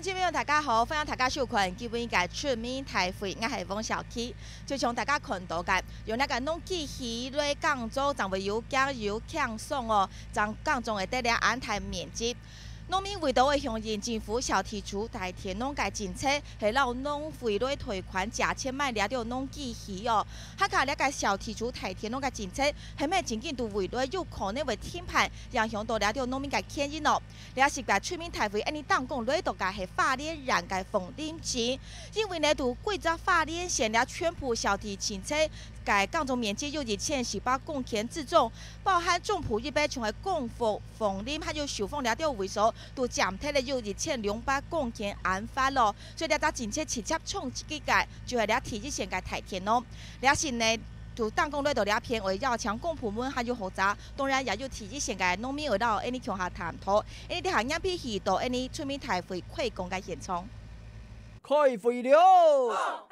今日晚大家好，欢迎大家收看《基本界全面大会》，我系王小姐。就像大家看到嘅，用那个农机器广工作，将会有加油轻松哦，将工作嘅地量安泰面积。农民为头会向县政府小提出代田农个政策，是让农费钱退款，而且莫掠着农机器哦。他看掠个小提租代田农个政策，下面曾经都回来，有可能会停判，让乡道掠着农民个权益咯。也是把村民大会安尼当讲，里度个法律让个封顶钱，因为呢度贵则法律限了全部小地政策。介耕种面积有一千四百公顷自种，包含种埔一百从个共奉凤林，还有秀峰两条位数，都暂体了有一千两百公顷案发咯。所以了，咱今策直接创几个，就是了，提一线介台田咯。了是呢，就当工里头了偏为要强公部门还有负责，当然也就提级现介农民来到安尼桥下探讨，安尼底下眼皮起到跟你出面开会开工个现场。开会了！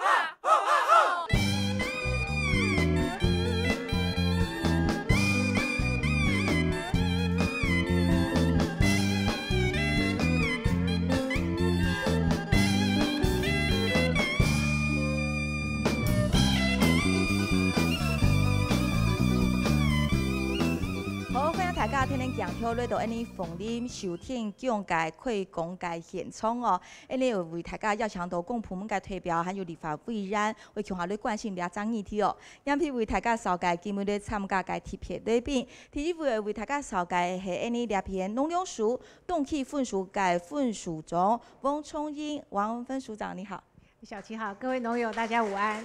大家天天讲条例到安尼，逢林收天讲解可讲解现场哦，安尼又为大家要强到公仆们该退票还有立法委员为强下人关心两桩议题哦，因此为大家扫街，今日参加该贴片那边，第一会为大家召开系安尼两片农粮署动植分署该分署长王春英、王文芬署长你好，小齐好，各位农友大家午安。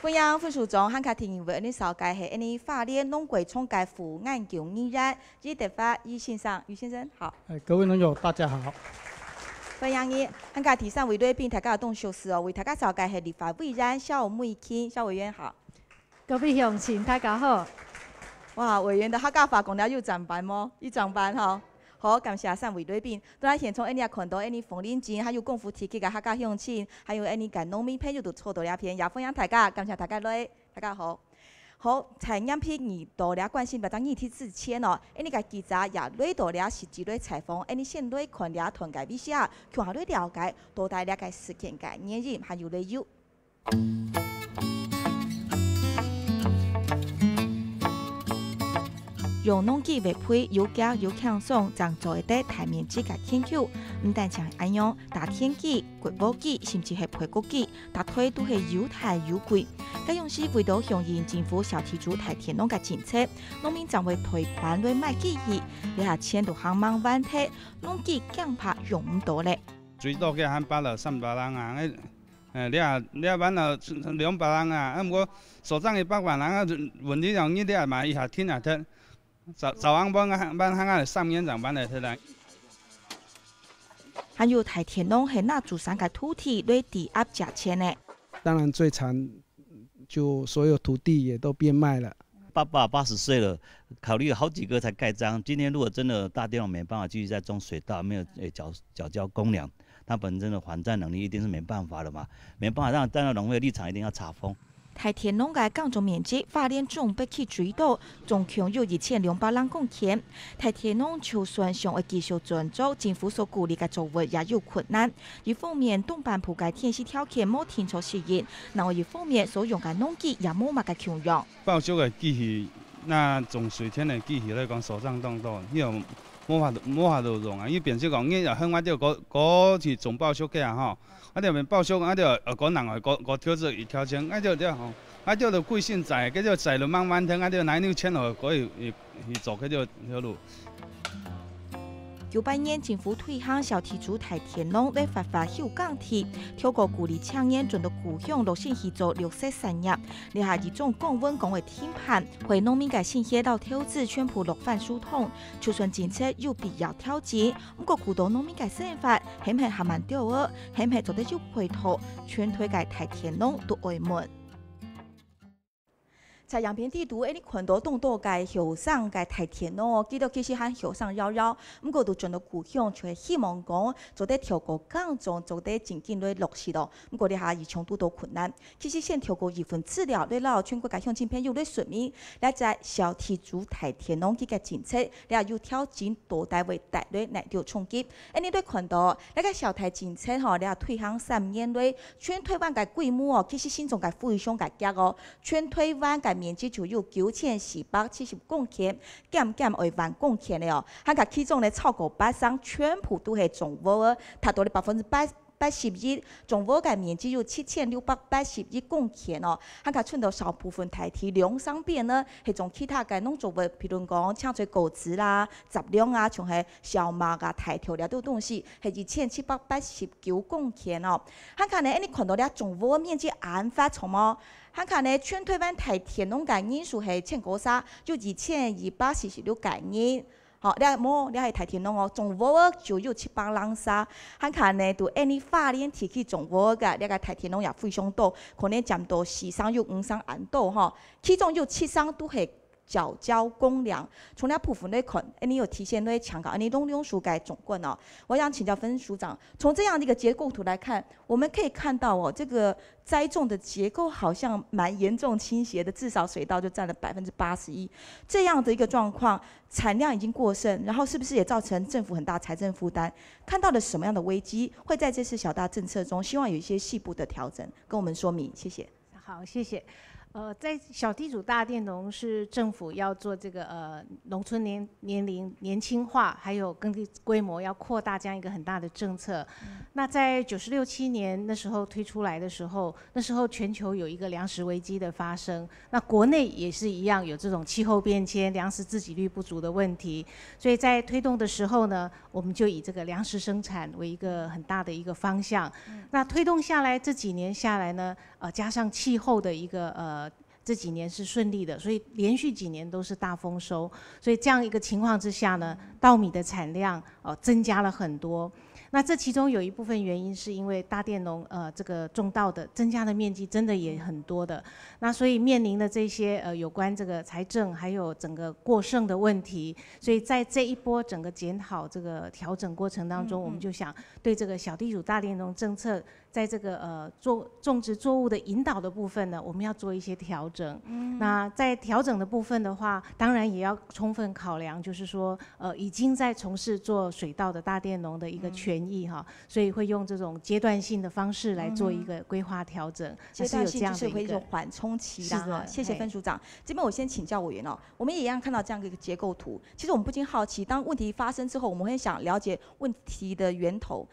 凤阳副树中，韩家庭因为恁扫街，系恁花店龙桂冲街付安强先生，伊得发于先生，于先生，好。哎，各位网友，大家好。欢迎伊韩家提上为来宾，大家动手时哦，为大家扫街系立发委然，小木一清，小委员好。各位乡亲，大家好。哇，委员的客家话讲了又上班么？伊上班吼。好，感谢三位来宾。当然，现场你也看到，安尼逢年节还有功夫体格啊，客家乡亲，还有安尼，甲农民朋友都撮到了片，也分享大家，感谢大家来，大家好。好，陈央平，你多了关心，不单议题之前哦，安尼甲记者也来到了实际来采访，安尼现在看了团结比赛，去话来了解多带了解事件个原因，还有理由。用农机匹配又巧又轻松，将做一块大面积个田球，唔但像安样打田机、国宝机，甚至系配谷机，搭腿都是又大又贵。该用处为了响应政府小提主大田农个政策，农民将会退款来买机器，一下钱都行万万块，农机恐怕用唔到咧。最多计汉百了三百人啊，哎，你啊你啊，万了两百人啊，啊唔过所讲一百万人啊，问题上呢，你啊买一下天啊天。早早班班、他班啊，上院长班的是的。还有台田农和那祖上的土地对抵押借钱呢？当然，最惨就所有土地也都变卖了。爸爸八十岁了，考虑好几个才盖章。今天如果真的大地方没办法继续再种水稻，没有缴缴交公粮，他本身的还债能力一定是没办法的嘛。没办法，让但是农民的立场，一定要查封。台田农嘅耕种面积发展中不只最多，总共有二千两百零公顷。台田农就算想会继续转州政府所鼓励嘅作物，也有困难。一方面，东半部嘅天气条件无天作适应；，另外一方面，所用嘅农机也无乜格强弱。报销嘅机器，那从水田嘅机器来讲，所长当当，你又无法无法度用啊！伊变少讲，伊又向我叫个个是总销计啊，吼。啊！就边报销，啊！就呃，赶人来，个个挑子一条枪，啊！这边吼，啊！这就贵姓在，这就在就慢慢腾，啊！就来六千穿可以，去去走去这边路。九八年政府推行小提组大田农，来发发休耕体，透过鼓励青年转到故乡陆姓去做绿色产业，留下一种降稳讲的品判，为农民个信息到投资全部落翻疏通，就算政策有必要调整，不过古道农民个想法，显系还蛮了，显系做得就回头全推介大田农都爱门。在阳平地图，哎，你困多冻多，介后生介太田哦，记得其实喊后生幺幺，不过都转到故乡，就希望讲，做得超过降做做得真尽力落实咯。不过你哈疫情拄多困难，其实先超过一份资料，然有全国甲乡亲朋友在说明，来后小提主太天农几个政策，你啊又挑战多单位大队来着冲击，哎，你都困多，那个小台政策吼，你啊推行三年内全台湾甲规模哦，其实心中甲富裕乡介哦，全台湾介。面积就有九千四百七十公顷，减减二万公顷了。还佮其中嘞超过八成，全部都是种果的，达到了百分之八八十一。种果嘅面积有七千六百八十一公顷哦。还佮剩到少部分台体两三边呢，系种其他界农作物，比如讲，产出果子啦、杂粮啊，像系小麦啊、大条了，都东西，系一千七百八十九公顷哦。还佮呢，因为你看到嘞种果面积安发从么？看卡呢，全台湾大田农界人数系千多少，就二千二百四十六界人。好，你阿某，你阿系大田农哦，种禾就有七八人沙。看卡呢，就一年花年天气种禾个，你阿大田农也非常多，可能占到四三有五三安倒哈。其中有七三都系。缴交公粮，从他普查那款，哎，你有提前那些购，啊，你都用薯改总棍哦。我想请教分署长，从这样的一个结构图来看，我们可以看到哦，这个栽种的结构好像蛮严重倾斜的，至少水稻就占了百分之八十一，这样的一个状况，产量已经过剩，然后是不是也造成政府很大财政负担？看到了什么样的危机？会在这次小大政策中，希望有一些细部的调整，跟我们说明，谢谢。好，谢谢。呃，在小地主大佃农是政府要做这个呃农村年年龄年轻化，还有耕地规模要扩大这样一个很大的政策。那在九十六七年那时候推出来的时候，那时候全球有一个粮食危机的发生，那国内也是一样有这种气候变迁、粮食自给率不足的问题。所以在推动的时候呢，我们就以这个粮食生产为一个很大的一个方向。那推动下来这几年下来呢？呃，加上气候的一个呃，这几年是顺利的，所以连续几年都是大丰收，所以这样一个情况之下呢，稻米的产量哦增加了很多。那这其中有一部分原因是因为大佃农呃这个种稻的增加的面积真的也很多的，那所以面临的这些呃有关这个财政还有整个过剩的问题，所以在这一波整个检讨这个调整过程当中，我们就想对这个小地主大佃农政策。在这个呃，作种植作物的引导的部分呢，我们要做一些调整。嗯，那在调整的部分的话，当然也要充分考量，就是说，呃，已经在从事做水稻的大佃农的一个权益哈，所以会用这种阶段性的方式来做一个规划调整。阶段性就是会一种缓冲期哈。谢谢分组长。这边我先请教委员哦，我们也一样看到这样一个结构图。其实我们不禁好奇，当问题发生之后，我们会想了解问题的源头。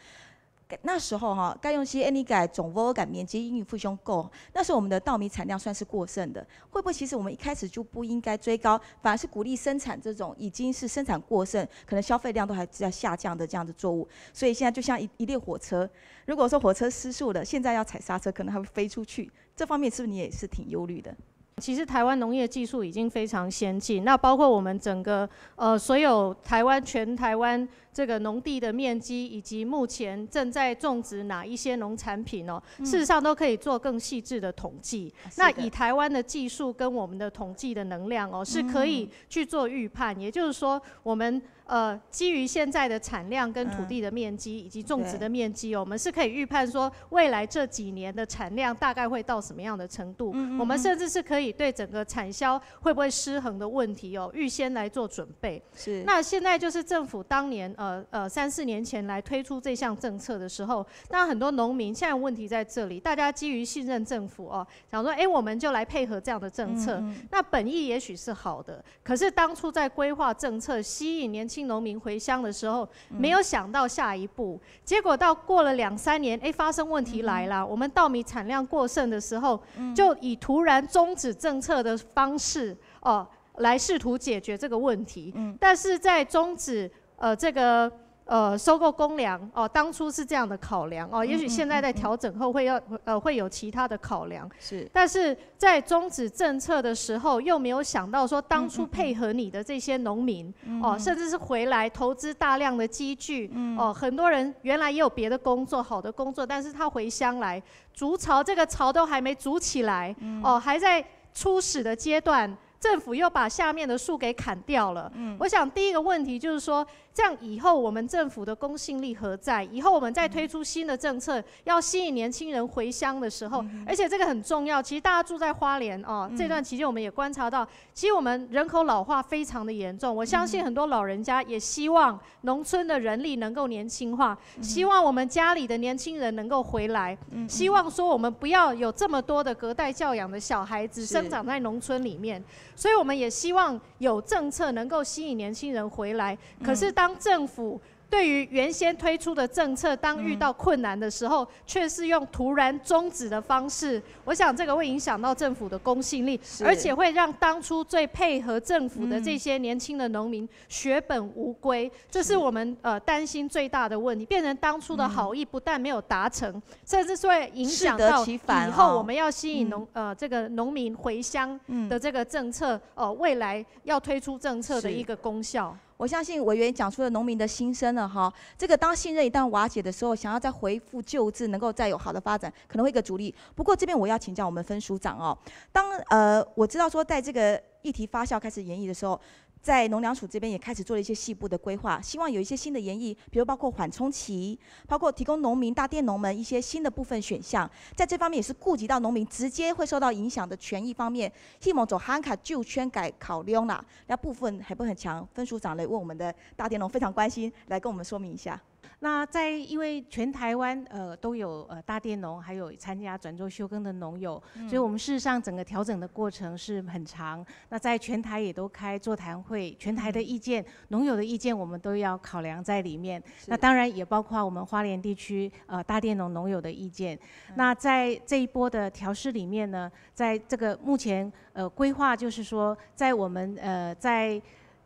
那时候哈，该用些 any 改种 volga 棉及英语兄够。那时候我们的稻米产量算是过剩的，会不会其实我们一开始就不应该追高，反而是鼓励生产这种已经是生产过剩，可能消费量都还在下降的这样的作物？所以现在就像一一列火车，如果说火车失速了，现在要踩刹车，可能还会飞出去。这方面是不是你也是挺忧虑的？其实台湾农业技术已经非常先进，那包括我们整个呃所有台湾全台湾。这个农地的面积以及目前正在种植哪一些农产品哦，事实上都可以做更细致的统计。那以台湾的技术跟我们的统计的能量哦，是可以去做预判。也就是说，我们呃基于现在的产量跟土地的面积以及种植的面积哦，我们是可以预判说未来这几年的产量大概会到什么样的程度。我们甚至是可以对整个产销会不会失衡的问题哦，预先来做准备。是。那现在就是政府当年。呃呃，三四年前来推出这项政策的时候，那很多农民现在问题在这里。大家基于信任政府哦，想说哎，我们就来配合这样的政策。那本意也许是好的，可是当初在规划政策吸引年轻农民回乡的时候，没有想到下一步。结果到过了两三年，哎，发生问题来了。我们稻米产量过剩的时候，就以突然终止政策的方式哦，来试图解决这个问题。但是在终止。呃，这个呃，收购公粮哦，当初是这样的考量哦，也许现在在调整后会要呃，会有其他的考量。是，但是在终止政策的时候，又没有想到说当初配合你的这些农民哦，甚至是回来投资大量的积聚，哦，很多人原来也有别的工作，好的工作，但是他回乡来筑巢，这个巢都还没筑起来，哦，还在初始的阶段，政府又把下面的树给砍掉了。嗯，我想第一个问题就是说。这样以后我们政府的公信力何在？以后我们再推出新的政策，要吸引年轻人回乡的时候，而且这个很重要。其实大家住在花莲哦。这段期间我们也观察到，其实我们人口老化非常的严重。我相信很多老人家也希望农村的人力能够年轻化，希望我们家里的年轻人能够回来，希望说我们不要有这么多的隔代教养的小孩子生长在农村里面。所以我们也希望有政策能够吸引年轻人回来。可是当政府对于原先推出的政策，当遇到困难的时候，却是用突然终止的方式，我想这个会影响到政府的公信力，而且会让当初最配合政府的这些年轻的农民血本无归，这是我们呃担心最大的问题，变成当初的好意不但没有达成，甚至说影响到以后我们要吸引农呃这个农民回乡的这个政策，呃未来要推出政策的一个功效。我相信委员讲出了农民的心声了哈。这个当信任一旦瓦解的时候，想要再恢复旧制，能够再有好的发展，可能会一个阻力。不过这边我要请教我们分署长哦，当呃我知道说在这个议题发酵开始演绎的时候。在农粮署这边也开始做了一些细部的规划，希望有一些新的研议，比如包括缓冲期，包括提供农民、大佃农们一些新的部分选项。在这方面也是顾及到农民直接会受到影响的权益方面。希望走汉卡旧圈改考列娜，那部分还不很强，分署长来问我们的大佃农非常关心，来跟我们说明一下。那在因为全台湾呃都有呃大佃农，还有参加转做休耕的农友，所以我们事实上整个调整的过程是很长。那在全台也都开座谈会，全台的意见、农友的意见，我们都要考量在里面。那当然也包括我们花莲地区呃大佃农农友的意见。那在这一波的调试里面呢，在这个目前呃规划就是说，在我们呃在。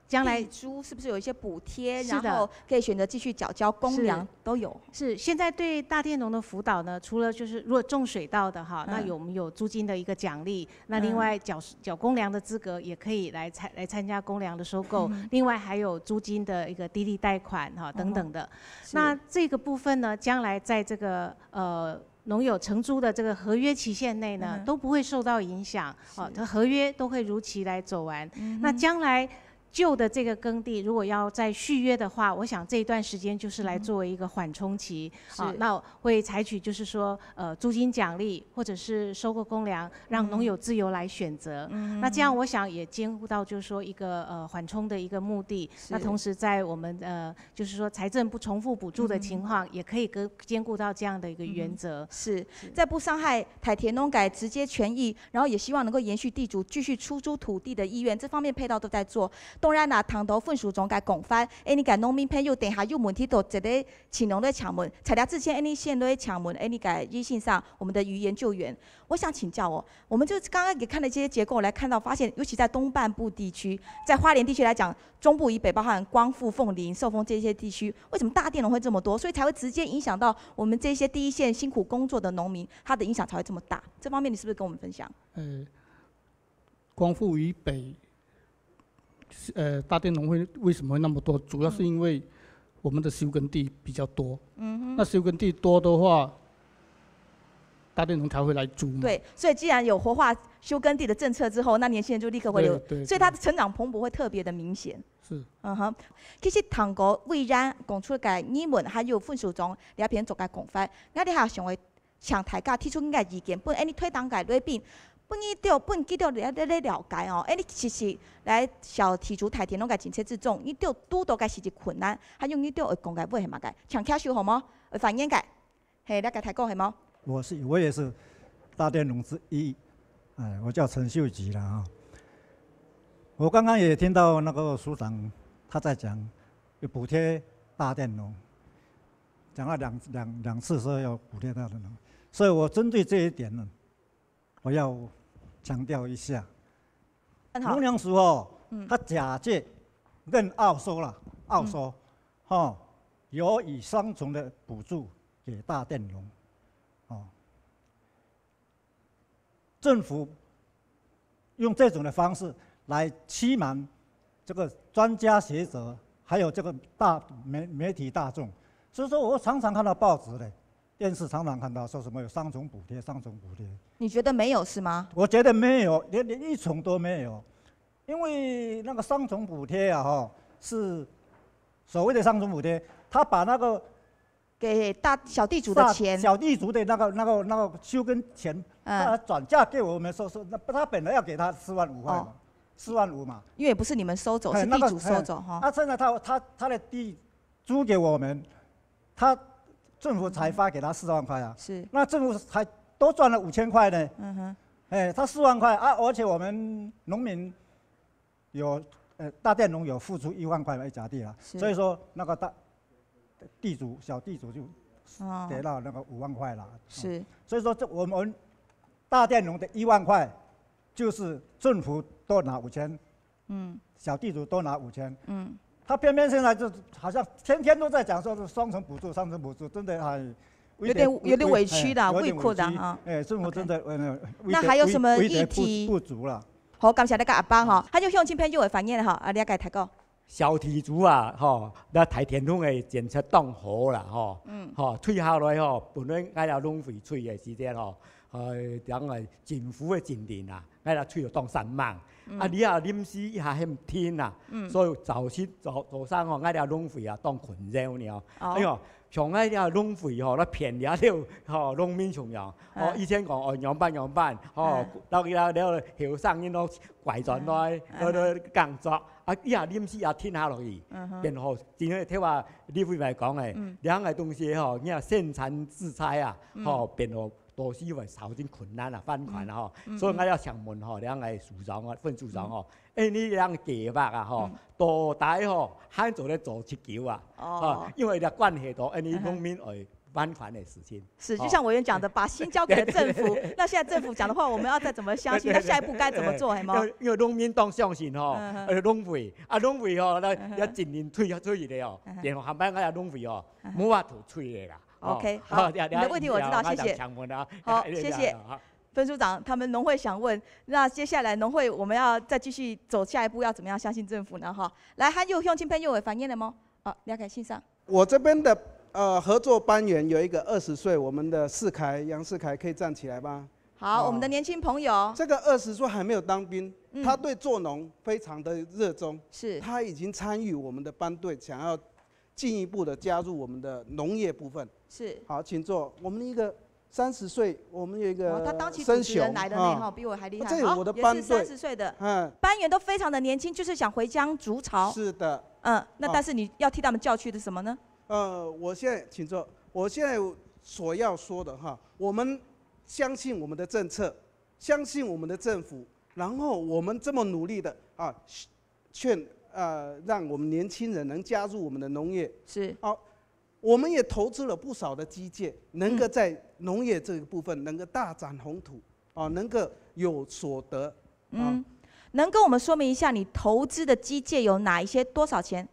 将来租是不是有一些补贴？然后可以选择继续缴交公粮都有。是现在对大佃农的辅导呢？除了就是如果种水稻的哈，那有我们有租金的一个奖励。那另外缴缴公粮的资格也可以来参来参加公粮的收购。另外还有租金的一个低利贷款哈等等的。那这个部分呢，将来在这个呃农友承租的这个合约期限内呢，都不会受到影响。哦，合约都会如期来走完。那将来。旧的这个耕地，如果要再续约的话，我想这一段时间就是来作为一个缓冲期。好，那会采取就是说，呃，租金奖励或者是收购公粮，让农友自由来选择。嗯，那这样我想也兼顾到就是说一个呃缓冲的一个目的。那同时在我们呃就是说财政不重复补助的情况，也可以跟兼顾到这样的一个原则。是。在不伤害台田农改直接权益，然后也希望能够延续地主继续出租土地的意愿，这方面配套都在做。当然啦，唐讨分数总该讲翻。哎，你个农民朋友，当下有问题，就直接请农的敲门。材料之前，诶，你先来敲门，哎，你个微信上，我们的语言救援。我想请教哦，我们就刚刚给看的这些结构来看到，发现尤其在东半部地区，在花莲地区来讲，中部以北包含光复、凤林、寿丰这些地区，为什么大电容会这么多？所以才会直接影响到我们这些第一线辛苦工作的农民，他的影响才会这么大。这方面你是不是跟我们分享？呃，光复以北。呃，大电农会为什么会那么多？主要是因为我们的休耕地比较多。嗯哼。那休耕地多的话，大电农才会来租。对，所以既然有活化休耕地的政策之后，那年轻人就立刻会有，所以他的成长蓬勃会特别的明显。是。嗯哼，其实唐过未然讲出介，你们还有分手中也偏作个讲法，我哋要想为向大家提出介意见，不，你推挡介那边。本伊着本记得来来了解哦，哎，你其实来小提出台田拢个政策之重，你着拄到个是一困难，还用你着会讲个不系嘛解，长听收好吗？会反应解，嘿，那个太国系吗？我是我也是大电农之一，哎，我叫陈秀吉了啊。我刚刚也听到那个署长他在讲补贴大电农，讲了两两两次说要补贴大电农，所以我针对这一点呢，我要。强调一下，龙年时候，他假借任奥收了，奥收，哈，有以双重的补助给大电容，哦，政府用这种的方式来欺瞒这个专家学者，还有这个大媒媒体大众，所以说我常常看到报纸的。电视常常看到说什么有双重补贴，双重补贴。你觉得没有是吗？我觉得没有，连连一重都没有，因为那个双重补贴啊，哈，是所谓的双重补贴，他把那个给大小地主的钱，小地主的那个、那个、那个修耕钱，他转嫁给我们，收说，那他本来要给他四万五块嘛，四万五嘛。因为不是你们收走，是地主收走哈。啊，现在他他他的地租给我们，他。政府才发给他四万块啊，是，那政府才多赚了五千块呢。嗯哼，哎，他四万块啊，而且我们农民有，呃，大佃农有付出一万块来交地了，所以说那个大地主、小地主就得到那个五万块了。是，所以说这我们大佃农的一万块就是政府多拿五千，嗯，小地主多拿五千，嗯。他偏偏现在就是好像天天都在讲，说是双重补助、双重补助，真的很。有点有点委屈的，委屈的啊。哎，政府真的，嗯，那还有什么议题？不足了。好，感谢那个阿邦哈。他就乡亲朋友会反映的哈，啊，你也解睇过。小提足啊，哈，那台田弄的检测当好了哈，嗯，哈，退下来吼，本来挨了农肥吹的时间哦，呃，等下政府的指令啊，挨了吹了冻山万。啊！你啊，临时一下飲天啊，所以早起早早上我爱你浪费啊当困扰你哦。哎喲，上嗰啲浪费哦，嗰便宜了，吼，农民穷样。哦，以前讲哦養翻養翻，哦到伊拉了后生因都拐转来，工作。啊，一下临时也天下落去，變好。真如听话李富来讲嘅，两个东西吼，你啊生產制裁啊，吼，变好。多少因为稍点困难啊，翻款啊吼，所以我要上门吼，两个诉状啊，分诉状吼。哎，你两计划啊吼，多大吼，喊做咧做七桥啊，哦，因为咧关系到哎你农民来翻款的事情。是，就像我原讲的，把心交给政府，那现在政府讲的话，我们要再怎么相信？那下一步该怎么做？很吗？因为农民当相信吼，呃，农会啊，农会吼，那要尽量退啊退起来哦，然后后面我哋农会哦，冇话头推来啦。OK，好，你的问题我知道，谢谢。好，谢谢，分组长他们农会想问，那接下来农会我们要再继续走下一步要怎么样相信政府呢？哈，来还有乡亲朋友有反映了吗？你要解，欣赏。我这边的呃合作班员有一个二十岁，我们的世凯杨世凯可以站起来吗？好，我们的年轻朋友。这个二十岁还没有当兵，他对做农非常的热衷，是，他已经参与我们的班队，想要。进一步的加入我们的农业部分是好，请坐。我们的一个三十岁，我们有一个生人来的哈、号，比我还厉害。这我的班也是三十岁的，嗯，班员都非常的年轻，就是想回乡筑巢。是的，嗯，那但是你要替他们叫去的什么呢？呃，我现在请坐，我现在所要说的哈，我们相信我们的政策，相信我们的政府，然后我们这么努力的啊，劝。呃，让我们年轻人能加入我们的农业是好，我们也投资了不少的机械，能够在农业这个部分能够大展宏图啊，能够有所得。嗯，能跟我们说明一下你投资的机械有哪一些，多少钱？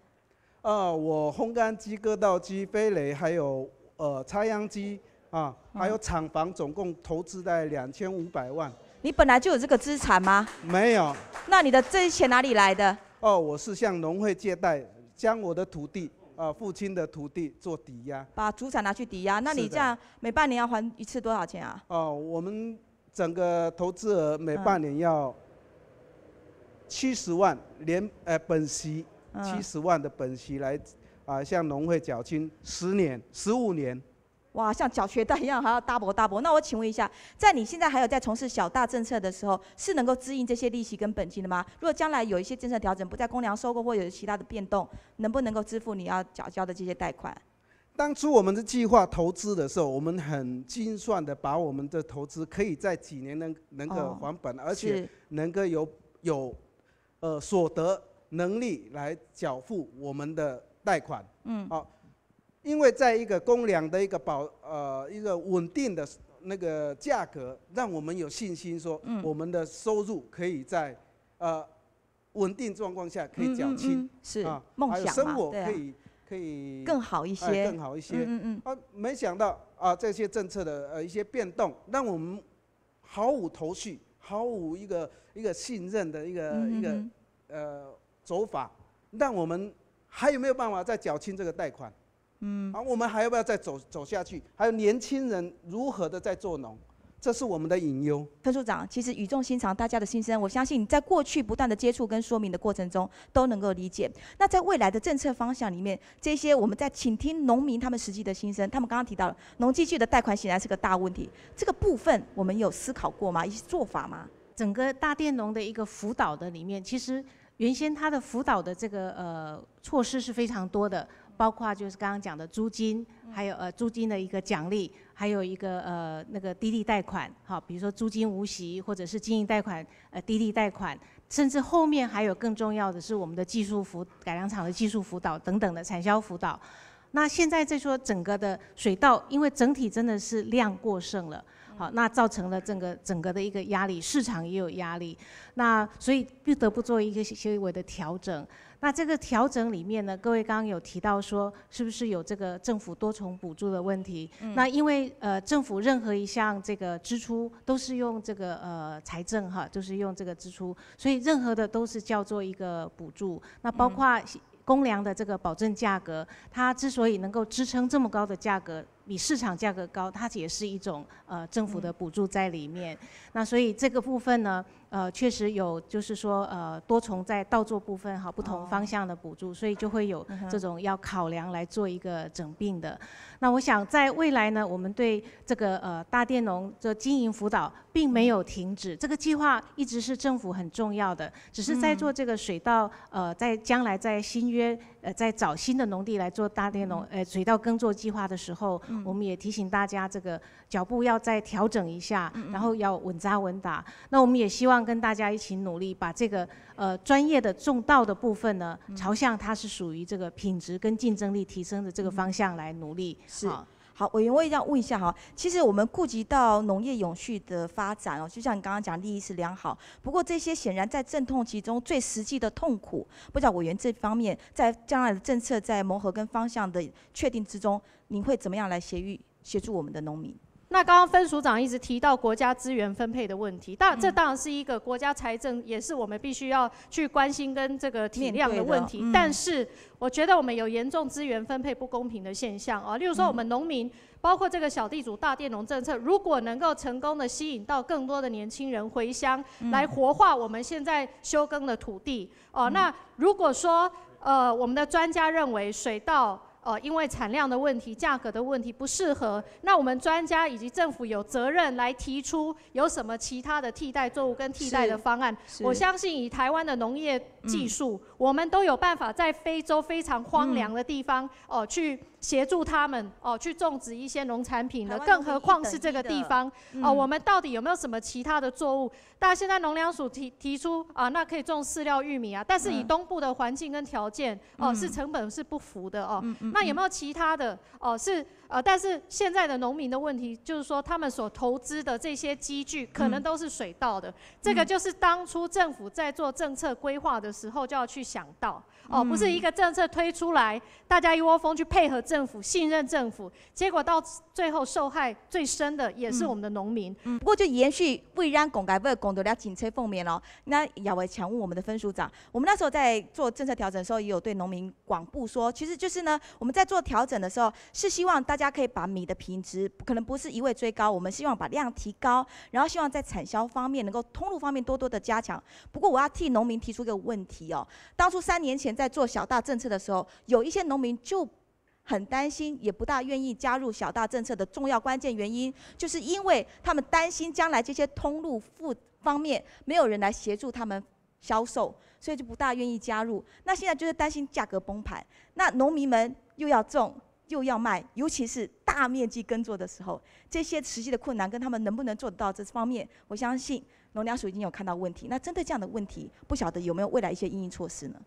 呃，我烘干机、割稻机、飞雷，还有呃插秧机啊，还有厂房，总共投资在两千五百万。你本来就有这个资产吗？没有。那你的这些钱哪里来的？哦，我是向农会借贷，将我的土地，啊，父亲的土地做抵押，把主产拿去抵押。那你这样每半年要还一次多少钱啊？哦，我们整个投资额每半年要七十万，连呃本息七十万的本息来啊向农会缴清，十年、十五年。哇，像缴学贷一样还要大拨大拨。那我请问一下，在你现在还有在从事小大政策的时候，是能够支应这些利息跟本金的吗？如果将来有一些政策调整，不再公粮收购或者其他的变动，能不能够支付你要缴交的这些贷款？当初我们的计划投资的时候，我们很精算的把我们的投资可以在几年能能够还本，而且能够有有呃所得能力来缴付我们的贷款。嗯，好。因为在一个公粮的一个保呃一个稳定的那个价格，让我们有信心说，我们的收入可以在呃稳定状况下可以缴清，是啊，还有生活可以可以更好一些，更好一些。嗯嗯。啊，没想到啊这些政策的呃一些变动，让我们毫无头绪，毫无一个一个信任的一个一个呃走法，让我们还有没有办法再缴清这个贷款？嗯，啊，我们还要不要再走走下去？还有年轻人如何的在做农，这是我们的隐忧。陈处长，其实语重心长，大家的心声，我相信你在过去不断的接触跟说明的过程中都能够理解。那在未来的政策方向里面，这些我们在倾听农民他们实际的心声，他们刚刚提到农技具的贷款显然是个大问题，这个部分我们有思考过吗？一些做法吗？整个大电农的一个辅导的里面，其实原先他的辅导的这个呃措施是非常多的。包括就是刚刚讲的租金，还有呃租金的一个奖励，还有一个呃那个低利贷款，好，比如说租金无息，或者是经营贷款，呃低利贷款，甚至后面还有更重要的是我们的技术辅改良厂的技术辅导等等的产销辅导。那现在再说整个的水稻，因为整体真的是量过剩了，好，那造成了整个整个的一个压力，市场也有压力，那所以不得不做一个些微的调整。那这个调整里面呢，各位刚刚有提到说，是不是有这个政府多重补助的问题？那因为呃政府任何一项这个支出都是用这个呃财政哈，就是用这个支出，所以任何的都是叫做一个补助。那包括公粮的这个保证价格，它之所以能够支撑这么高的价格。比市场价格高，它也是一种呃政府的补助在里面。那所以这个部分呢，呃，确实有就是说呃多重在倒做部分哈不同方向的补助，所以就会有这种要考量来做一个整并的。那我想在未来呢，我们对这个呃大佃农的经营辅导并没有停止，这个计划一直是政府很重要的，只是在做这个水稻呃在将来在新约。呃，在找新的农地来做大田农，呃水稻耕作计划的时候，我们也提醒大家，这个脚步要再调整一下，然后要稳扎稳打。那我们也希望跟大家一起努力，把这个呃专业的种稻的部分呢，朝向它是属于这个品质跟竞争力提升的这个方向来努力。是。好，委员，我也要问一下哈。其实我们顾及到农业永续的发展哦，就像你刚刚讲，利益是良好。不过这些显然在阵痛其中最实际的痛苦，不知道委员这方面在将来的政策在磨合跟方向的确定之中，你会怎么样来协助协助我们的农民？那刚刚分署长一直提到国家资源分配的问题，然这当然是一个国家财政，也是我们必须要去关心跟这个体谅的问题。但是我觉得我们有严重资源分配不公平的现象啊，例如说我们农民，包括这个小地主大佃农政策，如果能够成功的吸引到更多的年轻人回乡来活化我们现在休耕的土地哦，那如果说呃我们的专家认为水稻。哦，因为产量的问题、价格的问题不适合，那我们专家以及政府有责任来提出有什么其他的替代作物跟替代的方案。我相信以台湾的农业技术，我们都有办法在非洲非常荒凉的地方哦，去协助他们哦，去种植一些农产品的。更何况是这个地方哦，我们到底有没有什么其他的作物？大家现在农粮署提提出啊，那可以种饲料玉米啊，但是以东部的环境跟条件哦，是成本是不符的哦。那有没有其他的？哦，是呃，但是现在的农民的问题，就是说他们所投资的这些机具，可能都是水稻的。这个就是当初政府在做政策规划的时候，就要去想到。哦，不是一个政策推出来，大家一窝蜂去配合政府、信任政府，结果到最后受害最深的也是我们的农民。不过就延续未央公改未公得了锦车奉免哦。那姚维强问我们的分署长，我们那时候在做政策调整的时候，也有对农民广布说，其实就是呢，我们在做调整的时候，是希望大家可以把米的品质，可能不是一味追高，我们希望把量提高，然后希望在产销方面能够通路方面多多的加强。不过我要替农民提出一个问题哦，当初三年前。在做小大政策的时候，有一些农民就很担心，也不大愿意加入小大政策的重要关键原因，就是因为他们担心将来这些通路负方面没有人来协助他们销售，所以就不大愿意加入。那现在就是担心价格崩盘，那农民们又要种又要卖，尤其是大面积耕作的时候，这些实际的困难跟他们能不能做得到这方面，我相信农粮署已经有看到问题。那针对这样的问题，不晓得有没有未来一些应应措施呢？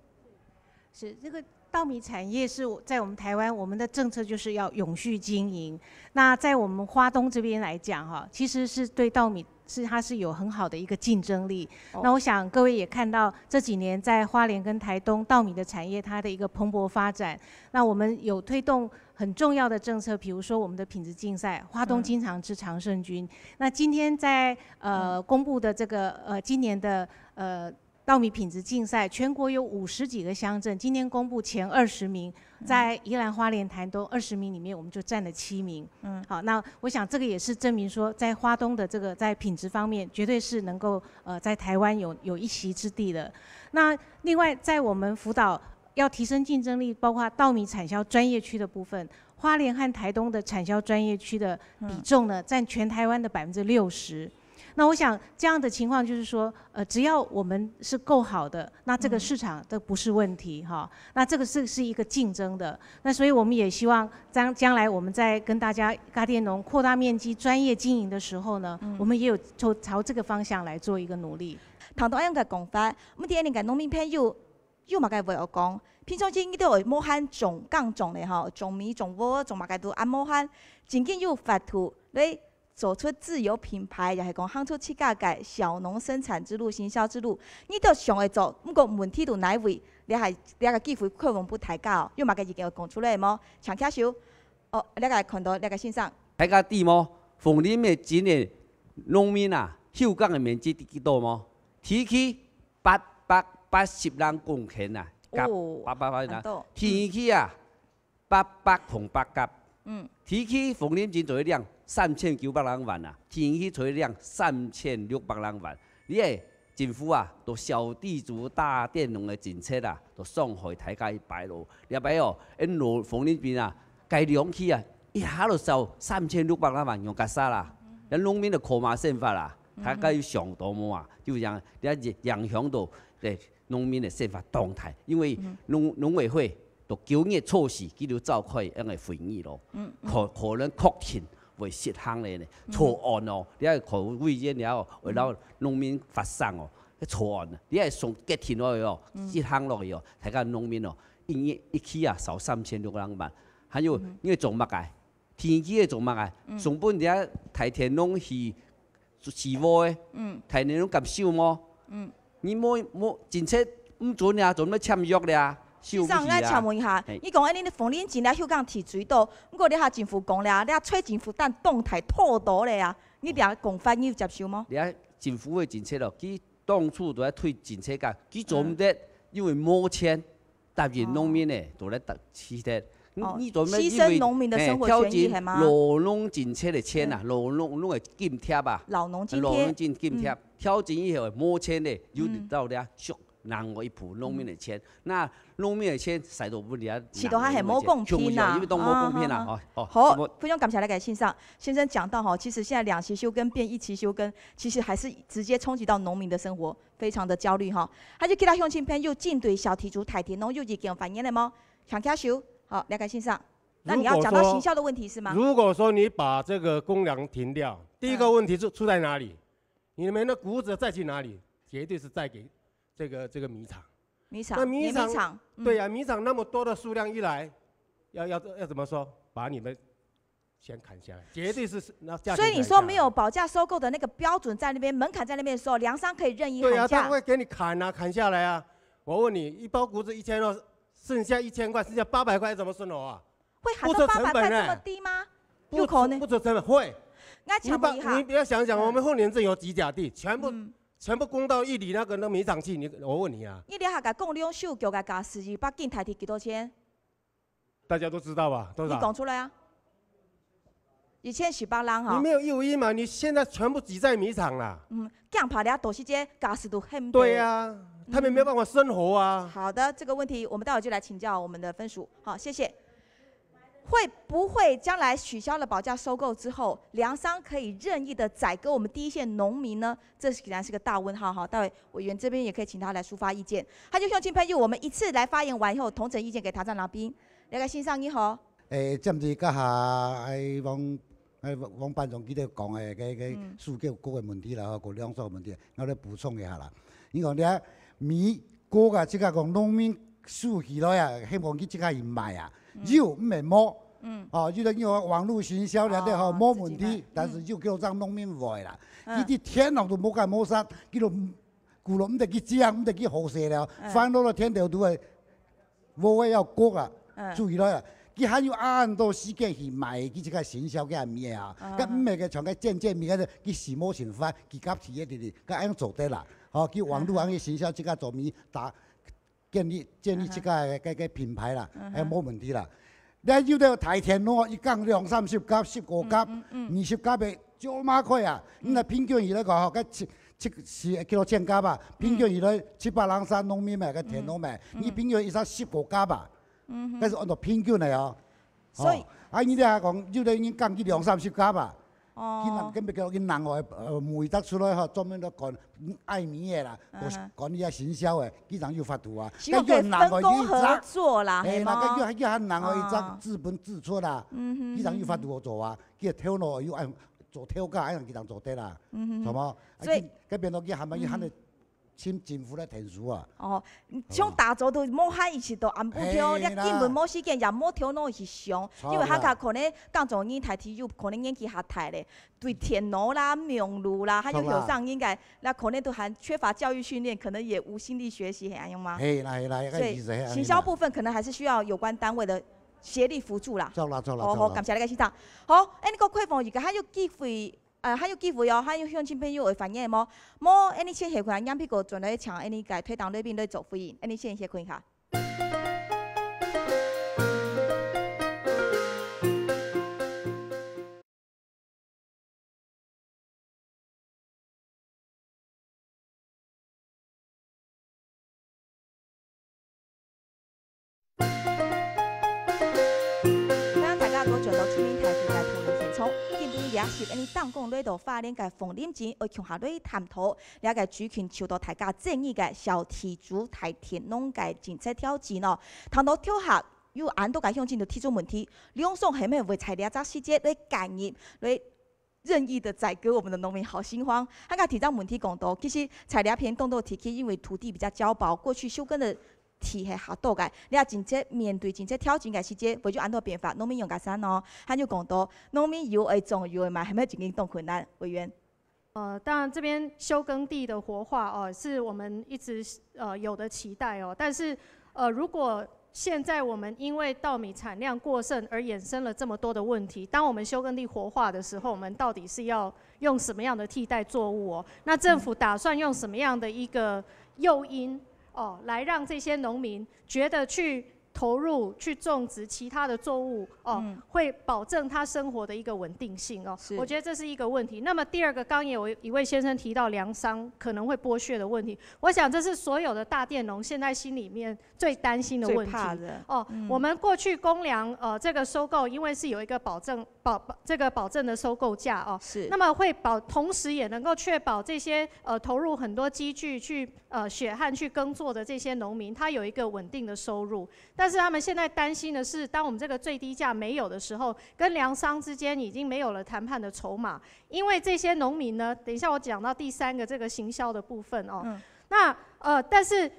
是这个稻米产业是在我们台湾，我们的政策就是要永续经营。那在我们花东这边来讲，哈，其实是对稻米是它是有很好的一个竞争力。那我想各位也看到这几年在花莲跟台东稻米的产业，它的一个蓬勃发展。那我们有推动很重要的政策，比如说我们的品质竞赛，花东经常吃常胜军。那今天在呃公布的这个呃今年的呃。稻米品质竞赛，全国有五十几个乡镇，今天公布前二十名，在宜兰花莲、台东二十名里面，我们就占了七名。嗯，好，那我想这个也是证明说，在花东的这个在品质方面，绝对是能够呃在台湾有有一席之地的。那另外，在我们辅导要提升竞争力，包括稻米产销专业区的部分，花莲和台东的产销专业区的比重呢，占全台湾的百分之六十。那我想这样的情况就是说，呃，只要我们是够好的，那这个市场都不是问题哈。那这个是是一个竞争的。那所以我们也希望将将来我们在跟大家大佃农扩大面积、专业经营的时候呢，我们也有朝朝这个方向来做一个努力。唐东英嘅讲法，我们第二年嘅农民朋友又嘛该不要讲，平常时伊都系摸喊种杠种的哈，种米种窝、种嘛该都按冇喊，最近又发图嘞。走出自有品牌，也是讲行出企家家、小农生产之路、行销之路。你都想会做，不过问题在哪位？你还你个机会客户不太高，又没个意见讲出来么？常开修，哦，那个看到那个先生。大家地么？凤林镇的农民啊，休耕的面积几多么？提起八百八十两公顷啊，甲八百八十。第二期啊，八百红八甲。嗯。提起期凤林镇做一两。三千九百人万啊！天气吹凉，三千六百人万。你诶政府啊，都小地主大佃农的政策啊，都送回大家摆白劳。你摆哦，因罗凤林边啊，改两起啊，一下就收三千六百人万，用干杀啦。人农民的苦嘛生活啦，大家要想多无啊，就让影响到对农民的生活动态。因为农农委会都九月措施，佮佮召开个会议咯，可可能扩散。会失衡的呢，错案哦！你爱何為嘢了？为了农民发丧哦，迄错案，你係上吉田落去哦，失衡落去哦，才家农民哦，一年一起啊少三千六百万，还有因為做麥啊，天气嘅做麥啊，上半日睇田拢是是沃嘅，睇你農咁少喎，你莫莫政策唔准呀？准要簽約咧？先生，我问一下，你讲恁恁凤岭镇来休港提水多，不过你哈政府讲了，你要催政府等动态土多了。啊，你定讲法院要接受吗？你政府的政策咯，佮当初都在推政策，个，佮做唔得，因为摸钱，答应农民嘞，都在得吃的。哦，牺牲农民的生活权益，还吗？老农政策的钱啊，老农拢的津贴啊，老农津贴，津贴以后摸钱的又到你啊。拿我一铺农民的钱，那农民的钱谁到不理啊？是，还很不公平呐！哦哦。好，非常感谢来你，先生。先生讲到哈，其实现在两期休耕变一期休耕，其实还是直接冲击到农民的生活，非常的焦虑哈。他就给他乡亲们又进对小提竹、台田，农又去建反映了吗？强拆修？好，来解先生。那你要讲到成效的问题是吗？如果说你把这个公粮停掉，第一个问题是出在哪里？你们的谷子再去哪里？绝对是再给。这个这个米厂，米厂，那米厂，对呀，米厂那么多的数量一来，要要要怎么说，把你们先砍下来，绝对是那，所以你说没有保价收购的那个标准在那边，门槛在那边的时候，粮商可以任意砍价。对呀，他会给你砍啊，砍下来啊。我问你，一包谷子一千多，剩下一千块，剩下八百块，怎么收啊？会喊到八百块这么低吗？不可能，不准成本会。你要你不要想想，我们后年镇有几甲地，全部。全部供到一里那个那米厂去，你我问你啊！一里下个供两手脚个加十亿，把金台提几多钱？大家都知道吧？多少？你讲出来啊！一千七八人哈！你没有一五一嘛。你现在全部挤在米厂啦！嗯，讲怕了都是这加十都对呀，他们没有办法生活啊。好的，这个问题我们待会就来请教我们的分署。好，谢谢。会不会将来取消了保价收购之后，粮商可以任意的宰割我们第一线农民呢？这显然是个大问号哈！大会委员这边也可以请他来抒发意见。他就向金潘就我们一次来发言完以后，同整意见给台上来宾来个先生你好。诶，今次阁下诶，王诶王班长几多讲诶，个个数据各个问题啦？哦，个两三问题，我来补充一下啦。你看咧，米谷啊，即个讲农民收起来啊，希望去即个卖啊。要唔系冇，哦，如果你话网络传销呢啲嗬冇问题，但是要搞张农民坏啦，伊啲天老都冇敢摸生，佢就顾咗唔知几只唔知几何时了，翻到去天头都系冇嘢要过啦，注意咗啦，佢还有按多时间去卖，佢即个传销嘅系咩啊？咁咩嘅，从佢正正面嗰度，佢是冇成翻，佢急事一啲啲，佢咁做啲啦，哦，佢网络嗰啲传销即刻做咪打。建立建立出个嘅嘅嘅品牌啦，係冇问题啦。你要得台田攞一斤两三十吉、十五吉、二十吉的，幾嘛快啊？你平均而嚟講，个七七是幾多千吉吧？平均而嚟七八兩三农民买个田攞買，你平均一家十五吉吧，那是按到平均来哦。所以，啊你咧讲，講要得你講幾两三十吉吧？经常跟别叫因人外呃回答出来吼，专门都讲爱米的啦，讲干啊行销销基本上就发图啊。跟越南外要合作啦，系吗？哎，那个越越南外一只自本自出啦，本上就发图做啊，个头脑又按做头脑个，一样经做得啦，是冇？所以，佮别个佮下你。签政府的证书啊！哦，像大族都莫喊一直都按步跳，也根本冇时间也冇跳弄个去上，因为他家可能刚从烟台退休，可能年纪下大嘞，对电脑啦、网络啦，还有学生应该那可能都还缺乏教育训练，可能也无心力学习，很安样嘛。对，行销部分可能还是需要有关单位的协力辅助啦。好，好，感谢你个市长。好，哎，你个开放，如今还有机会。呃，还有机会哦，还有乡亲朋友会反应，无无，你先去看，眼皮个转来一墙，你改推挡那边来做印。安你先去看下。是安尼党讲里头发连个方针前，为乡下里探讨，了解举群受到大家正义个小田主、题田农个政策调战哦。谈到调下，有安多个乡镇就提出问题：两双下面为财粮细节来干预，来任意的宰割我们的农民，好心慌。他个提早问题讲到，其实采粮片动动提起，因为土地比较娇薄，过去休耕的。体系下多个，你也政策面对政策挑战个世节，不就按照变法，农民用个啥呢？他就讲到，农民有诶种有诶嘛，还没曾经当困难委员？呃，当然这边休耕地的活化哦，是我们一直呃有的期待哦。但是呃，如果现在我们因为稻米产量过剩而衍生了这么多的问题，当我们休耕地活化的时候，我们到底是要用什么样的替代作物哦？那政府打算用什么样的一个诱因？哦，来让这些农民觉得去。投入去种植其他的作物哦，会保证他生活的一个稳定性哦。我觉得这是一个问题。那么第二个，刚也有一位先生提到粮商可能会剥削的问题，我想这是所有的大佃农现在心里面最担心的问题。的哦。我们过去公粮呃这个收购，因为是有一个保证保这个保证的收购价哦。是。那么会保，同时也能够确保这些呃投入很多积聚去呃血汗去耕作的这些农民，他有一个稳定的收入。但是他们现在担心的是，当我们这个最低价没有的时候，跟粮商之间已经没有了谈判的筹码。因为这些农民呢，等一下我讲到第三个这个行销的部分哦。那呃，但是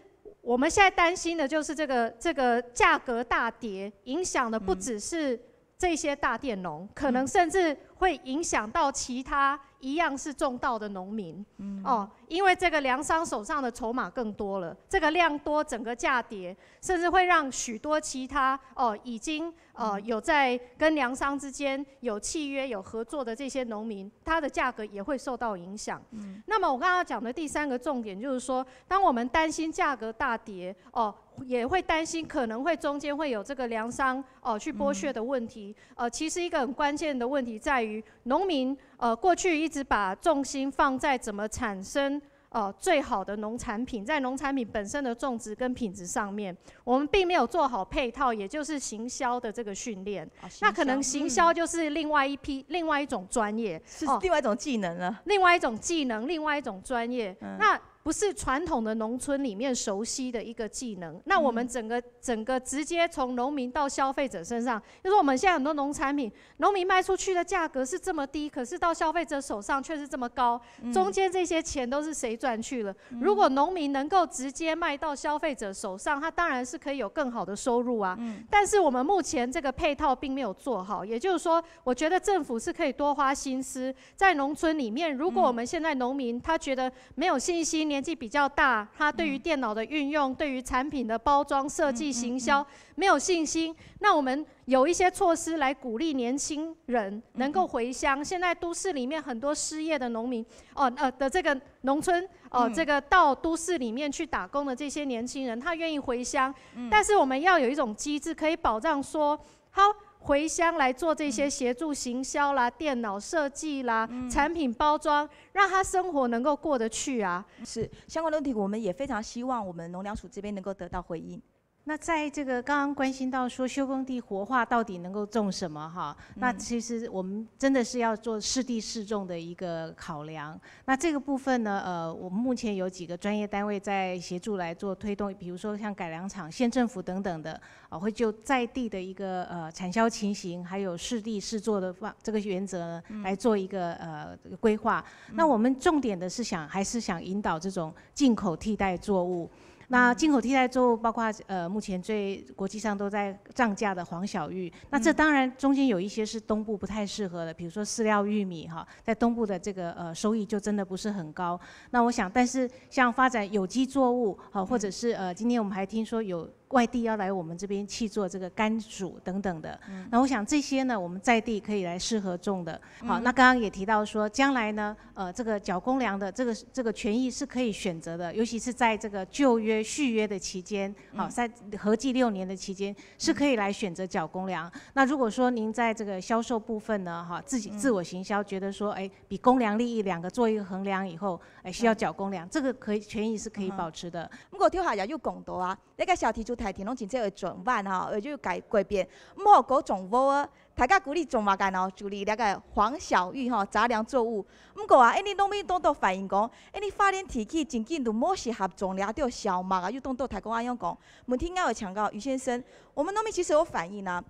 我们现在担心的就是这个这个价格大跌，影响的不只是这些大佃农，可能甚至会影响到其他。一样是种稻的农民，哦，因为这个粮商手上的筹码更多了，这个量多，整个价跌，甚至会让许多其他哦已经。哦，有在跟粮商之间有契约、有合作的这些农民，他的价格也会受到影响。那么我刚刚讲的第三个重点，就是说，当我们担心价格大跌，哦，也会担心可能会中间会有这个粮商哦去剥削的问题。呃，其实一个很关键的问题在于，农民呃过去一直把重心放在怎么产生。哦，最好的农产品在农产品本身的种植跟品质上面，我们并没有做好配套，也就是行销的这个训练。那可能行销就是另外一批、另外一种专业，是另外一种技能了。另外一种技能，另外一种专业。那。不是传统的农村里面熟悉的一个技能。那我们整个整个直接从农民到消费者身上，就是我们现在很多农产品，农民卖出去的价格是这么低，可是到消费者手上却是这么高，中间这些钱都是谁赚去了？如果农民能够直接卖到消费者手上，他当然是可以有更好的收入啊。但是我们目前这个配套并没有做好，也就是说，我觉得政府是可以多花心思在农村里面。如果我们现在农民他觉得没有信心。年纪比较大，他对于电脑的运用，对于产品的包装设计、行销没有信心。那我们有一些措施来鼓励年轻人能够回乡。现在都市里面很多失业的农民，哦呃的这个农村哦这个到都市里面去打工的这些年轻人，他愿意回乡，但是我们要有一种机制可以保障说好。回乡来做这些协助行销啦、电脑设计啦、产品包装，让他生活能够过得去啊。是相关的问题，我们也非常希望我们农粮署这边能够得到回应。那在这个刚刚关心到说修耕地活化到底能够种什么哈，那其实我们真的是要做试地试种的一个考量。那这个部分呢，呃，我们目前有几个专业单位在协助来做推动，比如说像改良厂、县政府等等的，啊，会就在地的一个呃产销情形，还有试地试做的方这个原则来做一个呃规划。那我们重点的是想还是想引导这种进口替代作物。那进口替代作物包括呃目前最国际上都在涨价的黄小玉，那这当然中间有一些是东部不太适合的，比如说饲料玉米哈，在东部的这个呃收益就真的不是很高。那我想，但是像发展有机作物，好或者是呃今天我们还听说有。外地要来我们这边去做这个甘薯等等的，那我想这些呢，我们在地可以来适合种的。好，那刚刚也提到说，将来呢，呃，这个缴公粮的这个这个权益是可以选择的，尤其是在这个旧约续约的期间，好，在合计六年的期间是可以来选择缴公粮。那如果说您在这个销售部分呢，哈，自己自我行销，觉得说，哎，比公粮利益两个做一个衡量以后，哎，需要缴公粮，这个可以权益是可以保持的。不过跳下来又拱夺啊。那个小提琴台，田拢真少会转弯吼，也就改改变。唔好总种啊！大家鼓励种嘛干哦，就里那个黄小玉吼杂粮作物。毋过啊，因哋农民都都反映讲，因哋发展天气真紧，都冇适合种掠到小麦啊。又都都台公安样讲？问听我有请教余先生，我们农民其实有反应呢，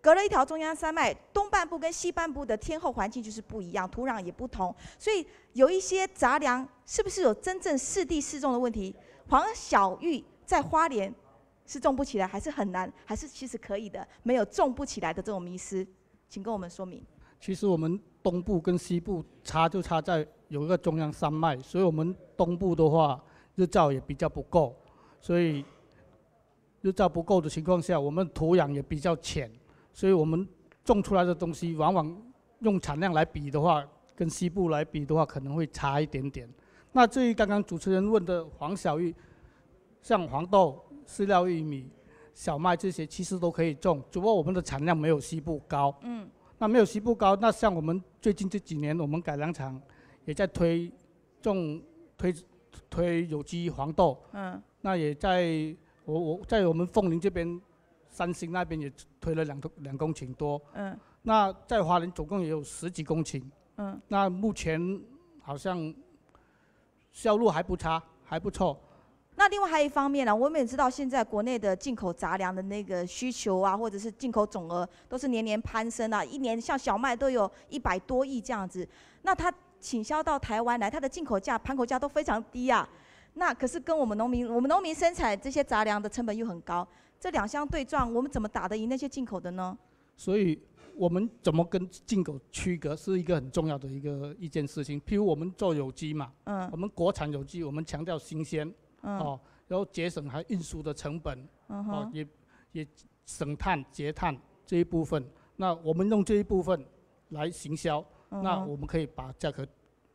隔了一条中央山脉，东半部跟西半部的天候环境就是不一样，土壤也不同，所以有一些杂粮是不是有真正适地适种的问题？黄小玉。在花莲是种不起来，还是很难，还是其实可以的，没有种不起来的这种迷失，请跟我们说明。其实我们东部跟西部差就差在有一个中央山脉，所以我们东部的话日照也比较不够，所以日照不够的情况下，我们土壤也比较浅，所以我们种出来的东西往往用产量来比的话，跟西部来比的话可能会差一点点。那至于刚刚主持人问的黄小玉。像黄豆、饲料玉米、小麦这些，其实都可以种，只不过我们的产量没有西部高。嗯。那没有西部高，那像我们最近这几年，我们改良场也在推种推推有机黄豆。嗯。那也在我我在我们凤林这边，三星那边也推了两两公顷多。嗯。那在华林总共也有十几公顷。嗯。那目前好像销路还不差，还不错。那另外还一方面呢，我们也知道，现在国内的进口杂粮的那个需求啊，或者是进口总额都是年年攀升啊。一年像小麦都有一百多亿这样子。那它倾销到台湾来，它的进口价、盘口价都非常低啊。那可是跟我们农民，我们农民生产这些杂粮的成本又很高，这两相对撞，我们怎么打得赢那些进口的呢？所以，我们怎么跟进口区隔是一个很重要的一个一件事情。譬如我们做有机嘛，嗯，我们国产有机，我们强调新鲜。哦，然后节省还运输的成本，哦也也省碳节碳这一部分，那我们用这一部分来行销，那我们可以把价格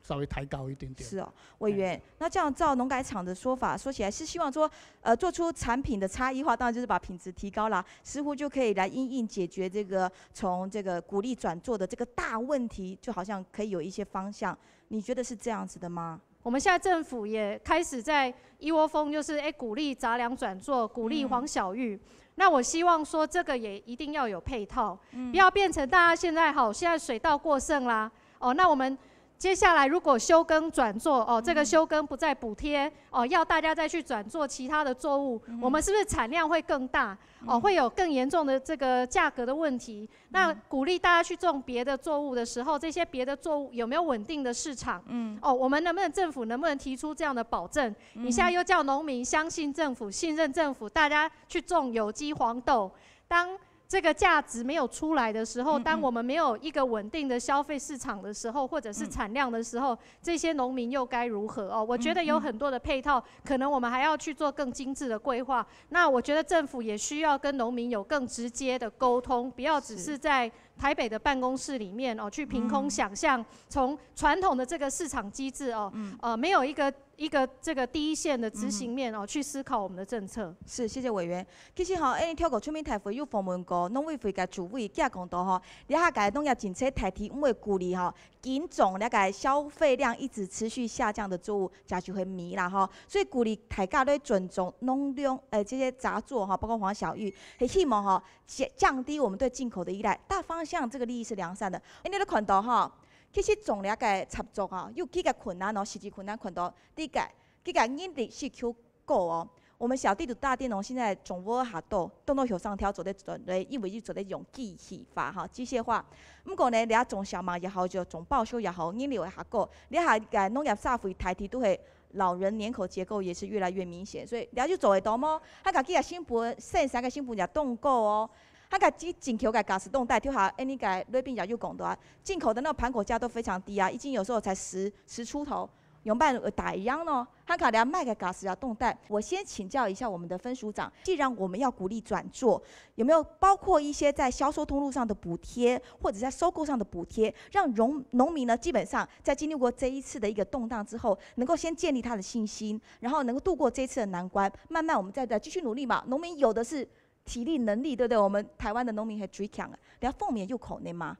稍微抬高一点点。是哦，委员，那这样照农改厂的说法说起来是希望说，呃，做出产品的差异化，当然就是把品质提高了，似乎就可以来应应解决这个从这个鼓励转做的这个大问题，就好像可以有一些方向，你觉得是这样子的吗？我们现在政府也开始在一窝蜂，就是哎，鼓励杂粮转做，鼓励黄小玉。那我希望说，这个也一定要有配套，不要变成大家现在好，现在水稻过剩啦。哦，那我们。接下来如果休耕转作哦，这个休耕不再补贴哦，要大家再去转做其他的作物，我们是不是产量会更大？哦，会有更严重的这个价格的问题。那鼓励大家去种别的作物的时候，这些别的作物有没有稳定的市场？嗯，哦，我们能不能政府能不能提出这样的保证？你现在又叫农民相信政府、信任政府，大家去种有机黄豆，当。这个价值没有出来的时候，当我们没有一个稳定的消费市场的时候，或者是产量的时候，这些农民又该如何哦？我觉得有很多的配套，可能我们还要去做更精致的规划。那我觉得政府也需要跟农民有更直接的沟通，不要只是在台北的办公室里面哦，去凭空想象。从传统的这个市场机制哦，呃，没有一个。一个这个第一线的执行面哦，去思考我们的政策。是，谢谢委员。其实吼，哎，跳过全面台会又访问过，农委会个主委也讲到吼，底下个农业政策台端，因为鼓励吼，品种那个消费量一直持续下降的作物，就就会迷啦吼。所以鼓励大家类尊重农粮，诶这些杂作哈，包括黄小很希望吼，降降低我们对进口的依赖。大方向这个利益是良善的。因你都看到吼。其实种粮嘅操作吼，有几嘅困难哦，实际困难困倒第一个，佮个人是需求高哦。我们小弟都大田咯，现在种禾下多，动都向上跳，做咧做咧，因为伊做咧用机器化哈，机械化。不过呢，你啊种小嘛也好，就种稻收也好，人力下高。你下个农业社会，大体都会老人人口结构也是越来越明显，所以你啊就做会到么？家己佮新本，剩三个新本也动过哦。他讲进进口的假石动带，就好，哎，你讲瑞平讲又讲的啊，进口的那个盘果价都非常低啊，一斤有时候才十十出头，有半打一样呢。他卡人家卖给假石啊动蛋，我先请教一下我们的分署长，既然我们要鼓励转做，有没有包括一些在销售通路上的补贴，或者在收购上的补贴，让农农民呢基本上在经历过这一次的一个动荡之后，能够先建立他的信心，然后能够度过这一次的难关，慢慢我们再再继续努力嘛。农民有的是。体力能力对不对？我们台湾的农民很最强的，要家凤冕入口呢嘛。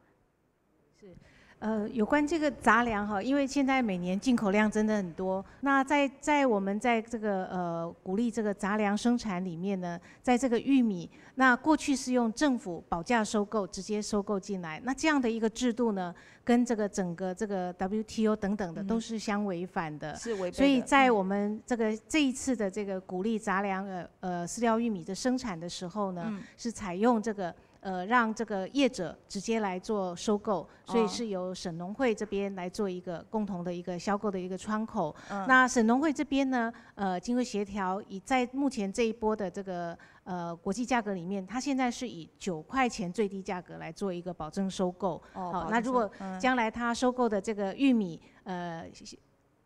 呃，有关这个杂粮哈，因为现在每年进口量真的很多。那在在我们在这个呃鼓励这个杂粮生产里面呢，在这个玉米，那过去是用政府保价收购直接收购进来，那这样的一个制度呢，跟这个整个这个 WTO 等等的都是相违反的。是违所以在我们这个这一次的这个鼓励杂粮呃呃饲料玉米的生产的时候呢，是采用这个。呃，让这个业者直接来做收购，所以是由省农会这边来做一个共同的一个销购的一个窗口。那省农会这边呢，呃，经过协调，以在目前这一波的这个呃国际价格里面，它现在是以九块钱最低价格来做一个保证收购。哦，那如果将来它收购的这个玉米，呃。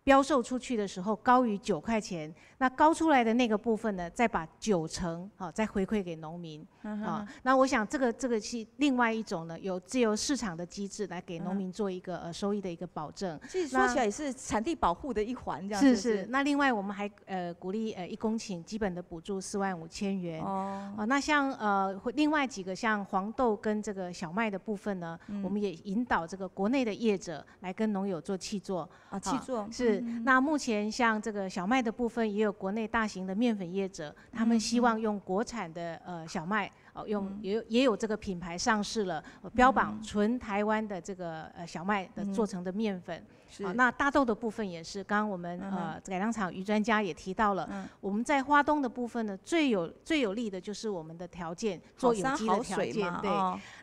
标售出去的时候高于九块钱，那高出来的那个部分呢，再把九成啊再回馈给农民啊。那我想这个这个是另外一种呢，有自由市场的机制来给农民做一个呃收益的一个保证。其实说起来也是产地保护的一环，这样子。是是。那另外我们还呃鼓励呃一公顷基本的补助四万五千元。哦。那像呃另外几个像黄豆跟这个小麦的部分呢，我们也引导这个国内的业者来跟农友做契作。啊，契作是。那目前像这个小麦的部分，也有国内大型的面粉业者，他们希望用国产的呃小麦，哦用也有也有这个品牌上市了，标榜纯台湾的这个呃小麦的做成的面粉。啊，那大豆的部分也是，刚刚我们呃改良厂于专家也提到了，我们在花东的部分呢，最有最有利的就是我们的条件，做有机的条件对。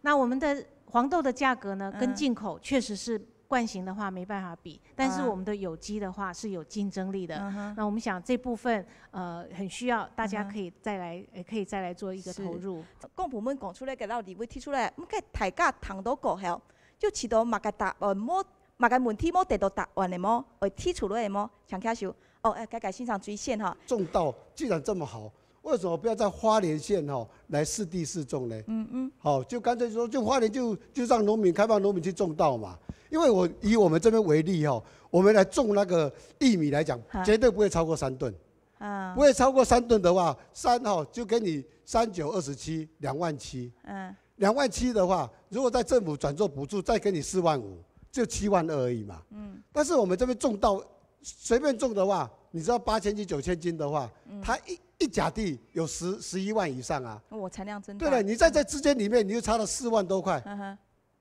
那我们的黄豆的价格呢，跟进口确实是。惯型的话没办法比，但是我们的有机的话是有竞争力的。那我们想这部分呃很需要，大家可以再来可以再来做一个投入。各部门讲出来，给到李委提出来，唔该大家谈到过后，就起到马家达呃摸马家门梯摸得到答案的摸，为提出来的摸，强开修哦哎，改改新上追线哈。种稻既然这么好，为什么不要在花莲县哈来试地试种呢？嗯嗯，好就干脆说，就花莲就就让农民开放农民去种稻嘛。因为我以我们这边为例哦，我们来种那个玉米来讲，绝对不会超过三吨。啊，不会超过三吨的话，三哈就给你三九二十七，两万七。嗯，两万七的话，如果在政府转做补助，再给你四万五，就七万二而已嘛。嗯，但是我们这边种稻，随便种的话，你知道八千斤九千斤的话，它一一甲地有十十一万以上啊。我产量真大。对了，你在这之间里面，你就差了四万多块。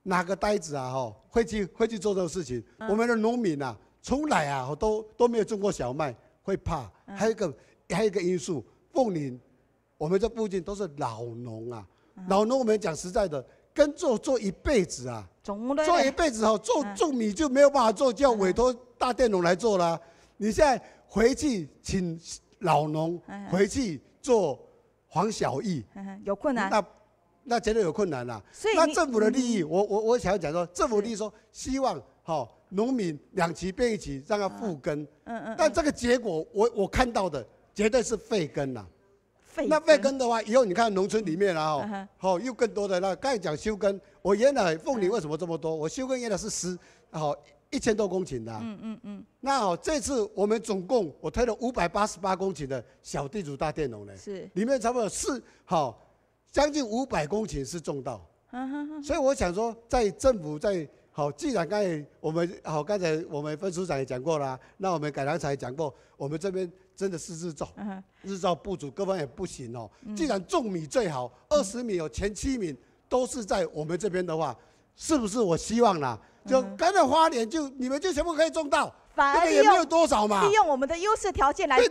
哪个呆子啊？哈，会去会去做这个事情？我们的农民啊，从来啊，都都没有种过小麦，会怕。还有一个还有一个因素，凤林，我们这附近都是老农啊。老农，我们讲实在的，耕作做一辈子啊，做一辈子哦，做种米就没有办法做，就要委托大佃农来做了。你现在回去请老农回去做黄小玉，有困难。那绝对有困难啦。那政府的利益，我我我想讲说，政府利益说希望好农民两旗变一旗，让它复耕。嗯嗯。但这个结果，我我看到的绝对是废耕啦。废。那废耕的话，以后你看农村里面啊，好又更多的那刚才讲休耕，我原来奉你为什么这么多？我休耕原来是十好一千多公顷的。嗯嗯嗯。那好，这次我们总共我推了五百八十八公顷的小地主大佃农呢，是。里面差不多四好。将近五百公顷是种稻，所以我想说，在政府在好，既然刚才我们好刚才我们分组长也讲过了，那我们改良才讲过，我们这边真的是日照，日照不足，各方面不行哦。既然种米最好，二十米有前七米都是在我们这边的话，是不是我希望啦，就跟着花莲就你们就全部可以种稻。反而也没有多少嘛，利用我们的优势条件来对，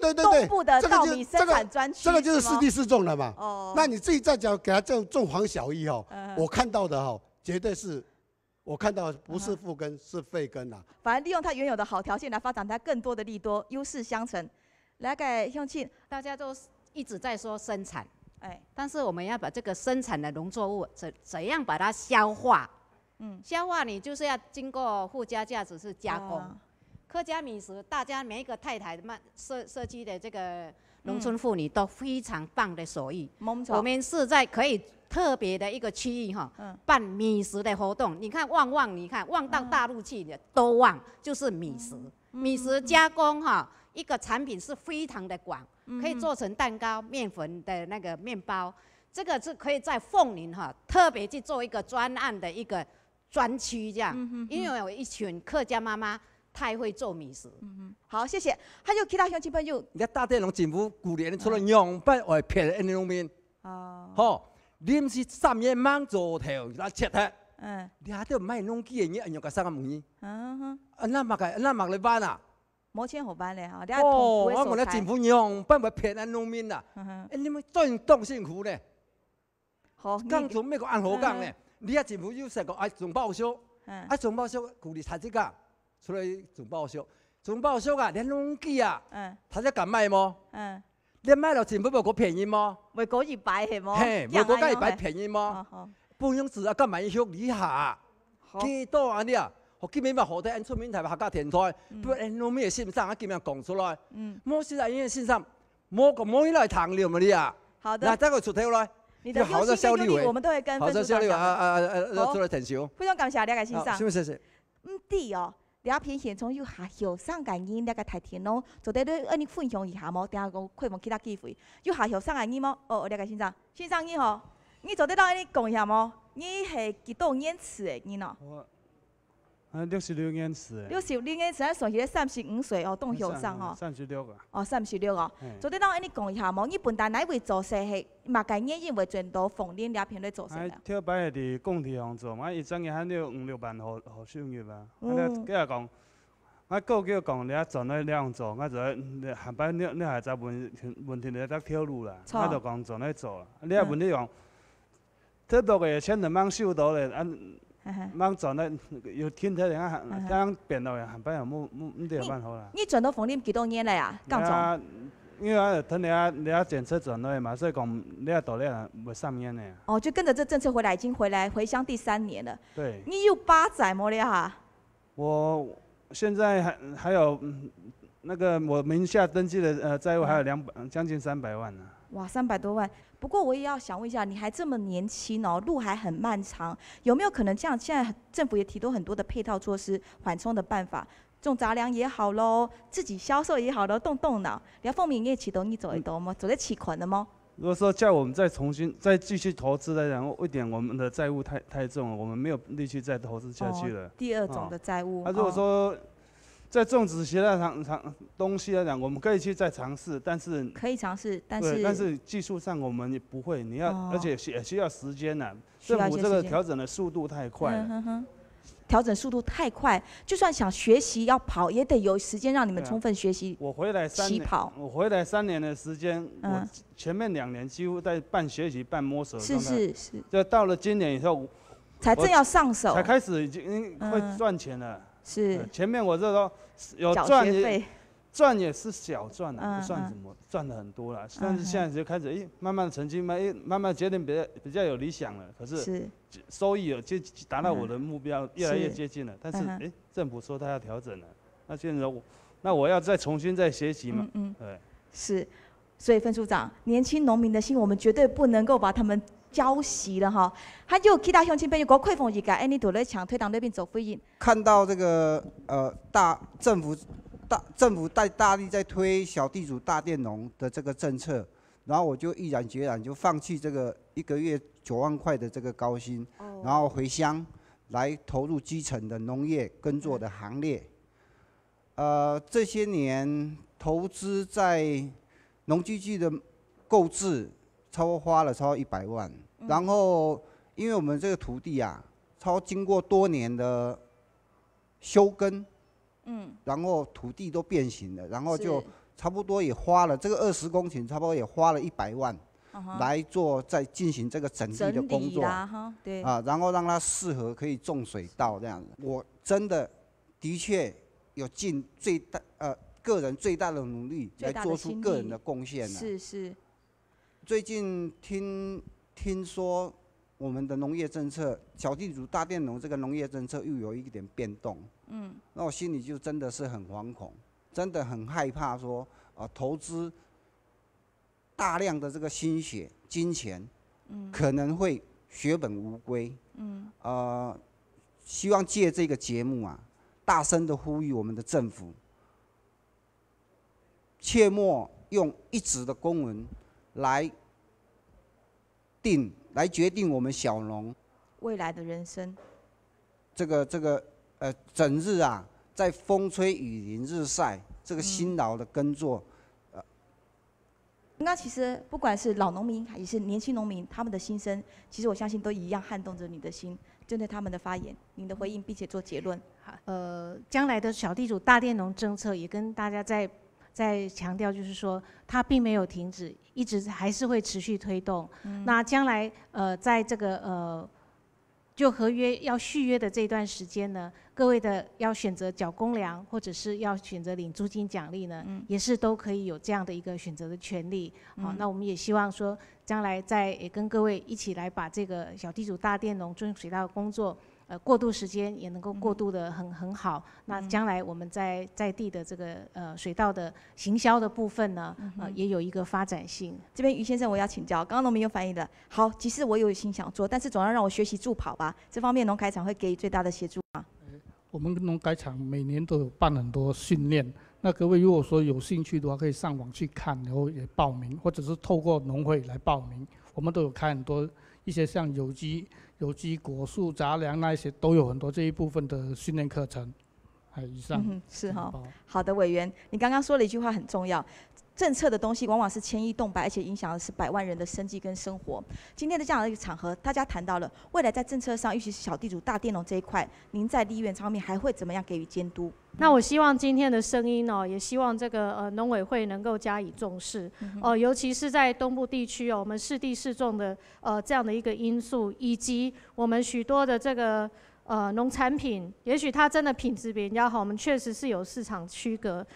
步的稻米生产专区，这个就是四地四种了嘛。哦，那你自己再讲给他种种黄小玉哦，我看到的哦，绝对是，我看到不是富根是废根呐。反而利用它原有的好条件来发展它更多的利多优势相乘。来，给用弟，大家都一直在说生产，哎，但是我们要把这个生产的农作物怎怎样把它消化？嗯，消化你就是要经过附加价值是加工。客家米食，大家每一个太太、社社区的这个农村妇女都非常棒的手艺。我们是在可以特别的一个区域哈，办米食的活动。你看旺旺，你看旺到大陆去都旺，就是米食。米食加工哈，一个产品是非常的广，可以做成蛋糕、面粉的那个面包。这个是可以在凤林哈，特别去做一个专案的一个专区这样，因为有一群客家妈妈。太会做美食，好谢谢。还有其他乡亲朋友，你大田龙政府五年出了两百万，骗了农民哦。好，你们是三月蚊做头，来切对。嗯，你还得卖农机，的，你又加啥个木椅。啊那么个那么个班啊，没钱好办嘞哈。哦，我们的政府用不会骗人农民的。呵你们真当辛苦嘞。好，刚从美国安河港嘞？你啊，政府又成个爱总报销，爱总报销，鼓励产值噶。出来总报销，总报销啊！连拢记啊？嗯，他才敢卖么？嗯，你卖了，钱不不国便宜么？为国一百系么？嘿，为国一百便宜么？好，用半生子啊，敢买血里下？好。几多啊你啊？我见面嘛，好歹，俺出名台百家田台，不然农民也上啊？俺见面讲出来。嗯。没事因为欣上，莫个莫一来谈了么你啊？好的。那再个出头来。你的好的效率，我们都会跟粉丝们讲。好，再交流啊啊啊！再出来谈笑。非常感谢你的欣赏。谢谢谢谢。唔知哦。了偏现场有下学上个年了个太甜咯，做在你安尼分享一下么？第二个开放其他机会，有下学上个年么？哦，了个先生，先生你好，你做在到安尼讲一下吗？你是几多年次的人咯？啊，六十六年时。六十六年死，算起咧三十五岁哦，当校长哦。三十六个。哦，三十六个。昨天我安尼讲一下嘛，你本单哪位做生意？嘛，该人认为前途，逢年过节在做生意。跳板系伫工地上做嘛，一整日喊要五六万学学收入啊，嗯。计日讲，我个叫讲，咧做咧了上做，我做你下摆你你还在问问题咧在跳路啦？我就讲做咧做，你啊问题讲，太多个千两万收倒咧，安。冇转得，有天台人啊，人家变到又下班又冇冇冇得办好了。你 转到房里几多年了呀，工厂？因为他你啊政策转到的嘛，所以讲你啊多你也冇上烟的哦，就跟着这政策回来，已经回来回乡第三年了。对。你有八载么了哈？我现在还还有那个我名下登记的呃债务还有两百将近三百万呢。哇，三百多万！不过我也要想问一下，你还这么年轻哦，路还很漫长，有没有可能这样？现在政府也提出很多的配套措施，缓冲的办法，种杂粮也好喽，自己销售也好了，动动脑。你要凤鸣也启动，你走一动吗？走得起款的吗？如果说叫我们再重新再继续投资来讲，一点我们的债务太太重，了，我们没有力气再投资下去了。第二种的债务。那如果说……在种植其他上，长东西来讲，我们可以去再尝试，但是可以尝试，但是但是技术上我们也不会，你要而且也需要时间呢。所以，我这个调整的速度太快。调整速度太快，就算想学习要跑，也得有时间让你们充分学习。我回来三起跑，我回来三年的时间，嗯，前面两年几乎在半学习半摸索。是是是。这到了今年以后，才正要上手，才开始已经会赚钱了。是前面我这都有赚也赚也是小赚啊，不算怎么赚的很多了。但是现在就开始，哎，慢慢成绩，慢慢慢决定比较比较有理想了。可是收益有近达到我的目标越来越接近了。但是哎，政府说他要调整了，那现在我那我要再重新再学习嘛？对，是，所以分处长，年轻农民的心，我们绝对不能够把他们。交习了哈，他就其他乡亲朋友过开个，哎，你墙推那边看到这个呃大政府大政府大大力在推小地主大佃农的这个政策，然后我就毅然决然就放弃这个一个月九万块的这个高薪，然后回乡来投入基层的农业耕作的行列。呃，这些年投资在农机具的购置。差不多花了超过一百万，然后因为我们这个土地啊，超经过多年的修根，嗯，然后土地都变形了，然后就差不多也花了这个二十公顷，差不多也花了一百万来做在进行这个整理的工作，对，啊，然后让它适合可以种水稻这样子。我真的的确有尽最大呃个人最大的努力来做出个人的贡献，是是。最近听听说我们的农业政策“小地主大佃农”这个农业政策又有一点变动，嗯，那我心里就真的是很惶恐，真的很害怕说啊投资大量的这个心血、金钱，嗯，可能会血本无归，嗯，呃，希望借这个节目啊，大声的呼吁我们的政府，切莫用一纸的公文。来定，来决定我们小农未来的人生。这个这个，呃，整日啊，在风吹雨淋日晒，这个辛劳的耕作，呃。那其实不管是老农民还是年轻农民，他们的心声，其实我相信都一样撼动着你的心。针对他们的发言，您的回应并且做结论。好，呃，将来的小地主大佃农政策也跟大家在。在强调就是说，它并没有停止，一直还是会持续推动。那将来呃，在这个呃，就合约要续约的这段时间呢，各位的要选择缴公粮，或者是要选择领租金奖励呢，也是都可以有这样的一个选择的权利。好，那我们也希望说，将来再也跟各位一起来把这个小地主大佃农中水稻工作。呃，过渡时间也能够过渡的很很好。那将来我们在在地的这个呃水稻的行销的部分呢，呃也有一个发展性。这边于先生，我要请教，刚刚农民有反映的。好，其实我有心想做，但是总要让我学习助跑吧。这方面农改场会给予最大的协助啊。我们农改场每年都有办很多训练。那各位如果说有兴趣的话，可以上网去看，然后也报名，或者是透过农会来报名。我们都有开很多。一些像有机、有机果树、杂粮那一些，都有很多这一部分的训练课程，以上。是哈，好的，委员，你刚刚说了一句话很重要。政策的东西往往是牵一动百，而且影响的是百万人的生计跟生活。今天的这样的一个场合，大家谈到了未来在政策上，尤其是小地主大佃农这一块，您在地院上面还会怎么样给予监督？那我希望今天的声音哦，也希望这个呃农委会能够加以重视哦，尤其是在东部地区哦，我们是地适种的呃这样的一个因素，以及我们许多的这个呃农产品，也许它真的品质比人家好，我们确实是有市场区隔。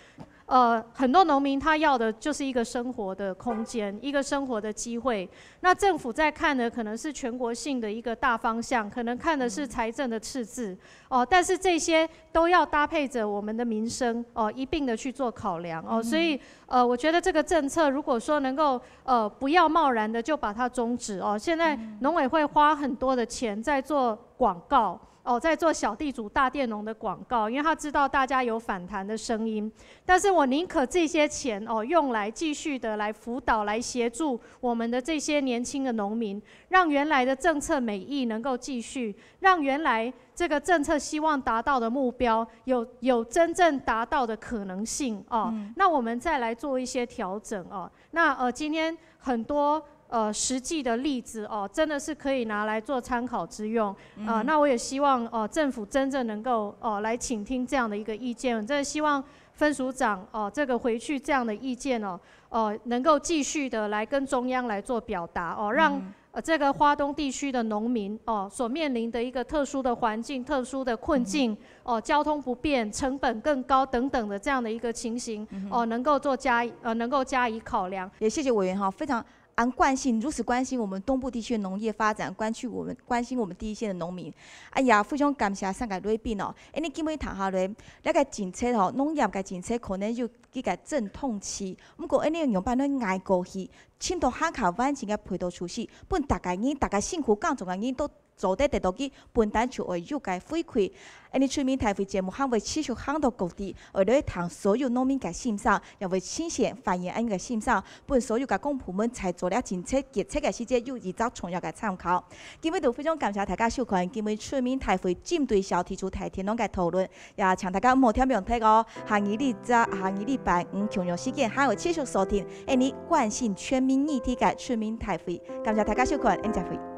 呃，很多农民他要的就是一个生活的空间，一个生活的机会。那政府在看的可能是全国性的一个大方向，可能看的是财政的赤字哦。但是这些都要搭配着我们的民生哦，一并的去做考量哦。所以呃，我觉得这个政策如果说能够呃不要贸然的就把它终止哦，现在农委会花很多的钱在做广告。哦，在做小地主大佃农的广告，因为他知道大家有反弹的声音。但是我宁可这些钱哦，用来继续的来辅导、来协助我们的这些年轻的农民，让原来的政策美意能够继续，让原来这个政策希望达到的目标有有真正达到的可能性哦。那我们再来做一些调整哦。那呃，今天很多。呃，实际的例子哦，真的是可以拿来做参考之用啊。那我也希望哦，政府真正能够哦来倾听这样的一个意见。真的希望分署长哦，这个回去这样的意见哦哦，能够继续的来跟中央来做表达哦，让这个华东地区的农民哦所面临的一个特殊的环境、特殊的困境哦，交通不便、成本更高等等的这样的一个情形哦，能够做加呃能够加以考量。也谢谢委员哈，非常。惯性如此关心我们东部地区的农业发展，关注我们关心我们第一线的农民。哎呀，非常感谢上赶瑞宾哦。哎，你今日谈下嘞，那个政策哦，农业个政策可能就几个阵痛期。不过，哎，你用把侬捱过去，青岛哈卡湾钱个配套措施，不，大家人，大家辛苦干重个人都。昨日得到的本单就会有该回馈今日村民大会节目还会持续很多各地为了同所有农民的心声也为新鲜反映俺的心声本所有的公仆们才做了政策决策切细节，又一招重要的参考今天就非常感谢大家收看今天村民大会针对小题组大天目的讨论也请大家不要听命题哦下个日早，下个礼拜五九日时间还会持续收听为你关心全民议题的村民大会感谢大家收看俺再会